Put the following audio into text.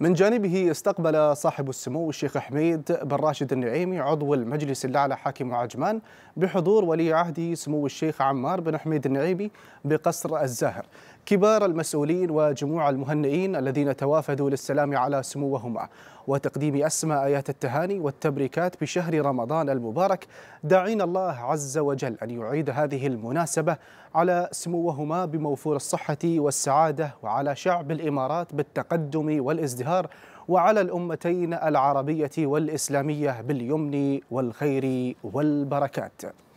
من جانبه استقبل صاحب السمو الشيخ حميد بن راشد النعيمي عضو المجلس الأعلى حاكم عجمان بحضور ولي عهده سمو الشيخ عمار بن حميد النعيمي بقصر الزاهر كبار المسؤولين وجموع المهنئين الذين توافدوا للسلام على سموهما وتقديم أسمى آيات التهاني والتبريكات بشهر رمضان المبارك داعين الله عز وجل أن يعيد هذه المناسبة على سموهما بموفور الصحة والسعادة وعلى شعب الإمارات بالتقدم والازدهار والازهار وعلى الامتين العربيه والاسلاميه باليمن والخير والبركات